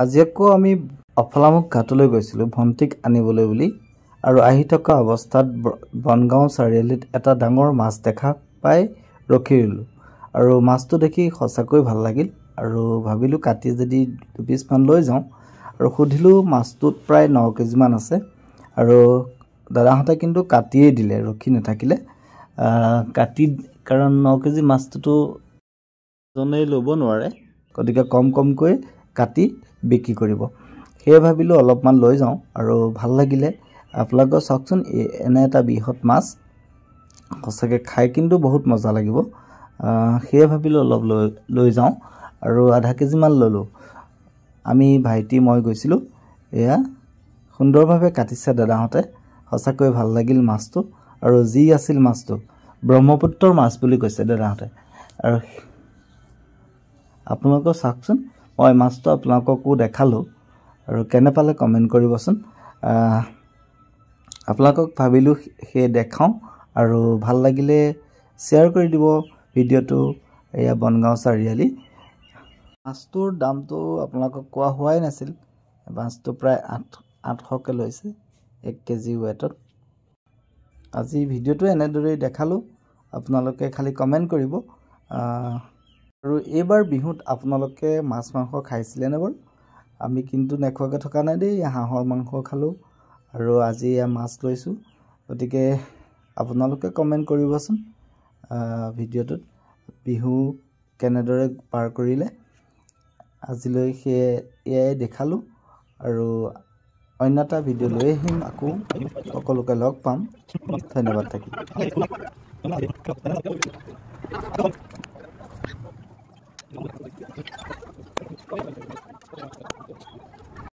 আজি আকৌ আমি অফলামুখ ঘাটলৈ গৈছিলোঁ ভণ্টিক আনিবলৈ বুলি আৰু আহি থকা অৱস্থাত বনগাঁও চাৰিআলিত এটা ডাঙৰ মাছ দেখা পাই ৰখি ৰ'লোঁ আৰু মাছটো দেখি সঁচাকৈ ভাল লাগিল আৰু ভাবিলোঁ কাটি যদি দুপিচমান লৈ যাওঁ আৰু সুধিলোঁ মাছটোত প্ৰায় ন কেজিমান আছে আৰু দাদাহঁতে কিন্তু কাটিয়েই দিলে ৰখি নাথাকিলে কাটি কাৰণ ন কেজি মাছটোতো জনেই ল'ব নোৱাৰে গতিকে কম কমকৈ কাটি বিক্ৰী কৰিব সেয়ে ভাবিলোঁ অলপমান লৈ যাওঁ আৰু ভাল লাগিলে আপোনালোকেও চাওকচোন এনে এটা বৃহৎ মাছ সঁচাকৈ খাই কিন্তু বহুত মজা লাগিব সেয়ে ভাবিলোঁ অলপ লৈ লৈ যাওঁ আৰু আধা কেজিমান ল'লোঁ আমি ভাইটি মই গৈছিলোঁ এয়া সুন্দৰভাৱে কাটিছে দাদাহঁতে সঁচাকৈ ভাল লাগিল মাছটো আৰু যি আছিল মাছটো ব্ৰহ্মপুত্ৰৰ মাছ বুলি কৈছে দাদাহঁতে আৰু আপোনালোকেও চাওকচোন মই মাছটো আপোনালোককো দেখালোঁ আৰু কেনে পালে কমেণ্ট কৰিবচোন আপোনালোকক ভাবিলোঁ সেই দেখাওঁ আৰু ভাল লাগিলে শ্বেয়াৰ কৰি দিব ভিডিঅ'টো এয়া বনগাঁও চাৰিআলি মাছটোৰ দামটো আপোনালোকক কোৱা হোৱাই নাছিল মাছটো প্ৰায় আঠ আঠশকৈ লৈছে এক কেজি ৱেটত আজি ভিডিঅ'টো এনেদৰেই দেখালোঁ আপোনালোকে খালী কমেণ্ট কৰিব আৰু এইবাৰ বিহুত আপোনালোকে মাছ মাংস খাইছিলে নে বাৰু আমি কিন্তু নোখোৱাকৈ থকা নাই দেই হাঁহৰ মাংস খালোঁ আৰু আজি মাছ লৈছোঁ গতিকে আপোনালোকে কমেণ্ট কৰিবচোন ভিডিঅ'টোত বিহু কেনেদৰে পাৰ কৰিলে আজিলৈ সেয়ে এয়াই দেখালোঁ আৰু অন্য এটা ভিডিঅ' লৈ আহিম আকৌ সকলোকে লগ পাম ধন্যবাদ থাকিল Thank you.